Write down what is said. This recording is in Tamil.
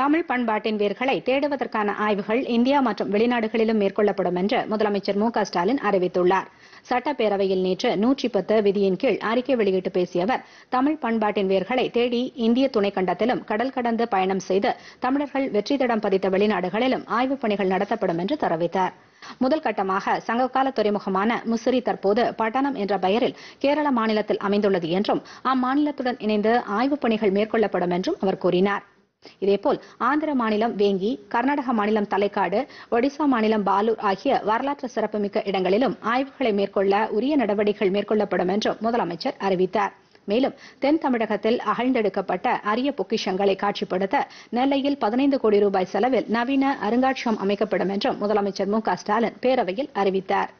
தமிழ் பண்பாட்டின் வேர்களை தேடுவதற்கான ஆய்வுகள் இந்தியா மற்றும் வெளிநாடுகளிலும் மேற்கொள்ளப்படும் என்று முதலமைச்சர் மு ஸ்டாலின் அறிவித்துள்ளார் சட்டப்பேரவையில் நேற்று நூற்றி பத்து விதியின் கீழ் அறிக்கை வெளியிட்டு பேசிய அவர் தமிழ் பண்பாட்டின் வேர்களை தேடி இந்திய துணைக்கண்டத்திலும் கடல் கடந்து பயணம் செய்து தமிழர்கள் வெற்றி திடம் பதித்த வெளிநாடுகளிலும் ஆய்வுப் பணிகள் நடத்தப்படும் என்று தெரிவித்தார் முதல் கட்டமாக சங்ககால துறைமுகமான முசிறி தற்போது பட்டணம் என்ற பெயரில் கேரள மாநிலத்தில் அமைந்துள்ளது என்றும் அம்மாநிலத்துடன் இணைந்து ஆய்வுப் பணிகள் மேற்கொள்ளப்படும் என்றும் அவர் கூறினாா் இதேபோல் ஆந்திர மாநிலம் வேங்கி கர்நாடக மாநிலம் தலைக்காடு ஒடிசா மாநிலம் பாலூர் ஆகிய வரலாற்று சிறப்புமிக்க இடங்களிலும் ஆய்வுகளை மேற்கொள்ள உரிய நடவடிக்கைகள் மேற்கொள்ளப்படும் என்றும் முதலமைச்சர் அறிவித்தார் மேலும் தென் தமிழகத்தில் அகழ்ந்தெடுக்கப்பட்ட அரிய பொக்கிஷங்களை காட்சிப்படுத்த நெல்லையில் பதினைந்து கோடி ரூபாய் செலவில் நவீன அருங்காட்சியகம் அமைக்கப்படும் என்றும் முதலமைச்சர் மு ஸ்டாலின் பேரவையில் அறிவித்தாா்